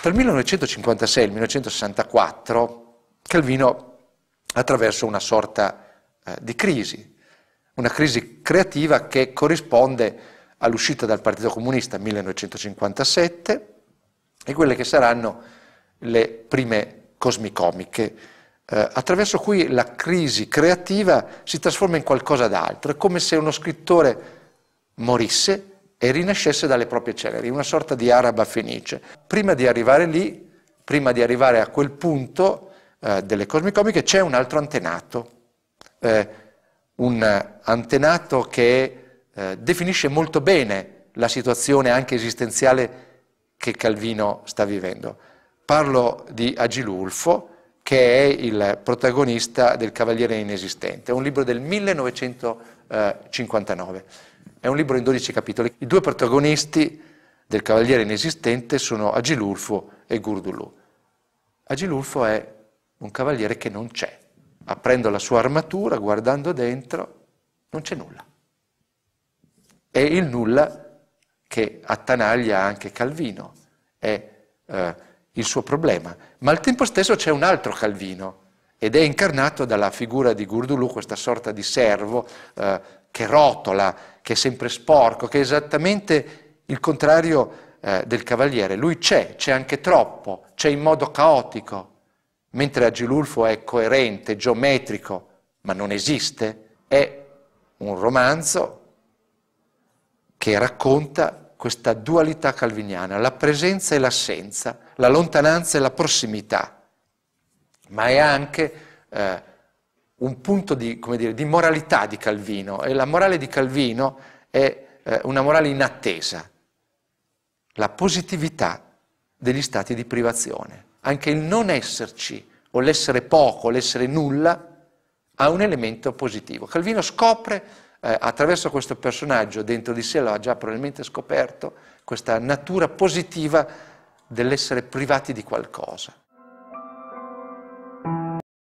Tra il 1956 e il 1964 Calvino attraversa una sorta eh, di crisi, una crisi creativa che corrisponde all'uscita dal Partito Comunista nel 1957 e quelle che saranno le prime cosmicomiche, eh, attraverso cui la crisi creativa si trasforma in qualcosa d'altro, è come se uno scrittore morisse e rinascesse dalle proprie ceneri, una sorta di araba fenice. Prima di arrivare lì, prima di arrivare a quel punto eh, delle cosmicomiche, c'è un altro antenato, eh, un antenato che eh, definisce molto bene la situazione anche esistenziale che Calvino sta vivendo. Parlo di Agilulfo, che è il protagonista del Cavaliere Inesistente, un libro del 1959. È un libro in 12 capitoli. I due protagonisti del Cavaliere Inesistente sono Agilulfo e Gurdulù. Agilulfo è un cavaliere che non c'è. Aprendo la sua armatura, guardando dentro, non c'è nulla. È il nulla che attanaglia anche Calvino, è eh, il suo problema. Ma al tempo stesso c'è un altro Calvino, ed è incarnato dalla figura di Gurdulù, questa sorta di servo eh, che rotola, che è sempre sporco, che è esattamente il contrario eh, del cavaliere. Lui c'è, c'è anche troppo, c'è in modo caotico, mentre Agilulfo è coerente, geometrico, ma non esiste. È un romanzo che racconta questa dualità calviniana, la presenza e l'assenza, la lontananza e la prossimità, ma è anche... Eh, un punto di, dire, di, moralità di Calvino e la morale di Calvino è eh, una morale in attesa, la positività degli stati di privazione. Anche il non esserci o l'essere poco, l'essere nulla, ha un elemento positivo. Calvino scopre eh, attraverso questo personaggio, dentro di sé lo ha già probabilmente scoperto, questa natura positiva dell'essere privati di qualcosa.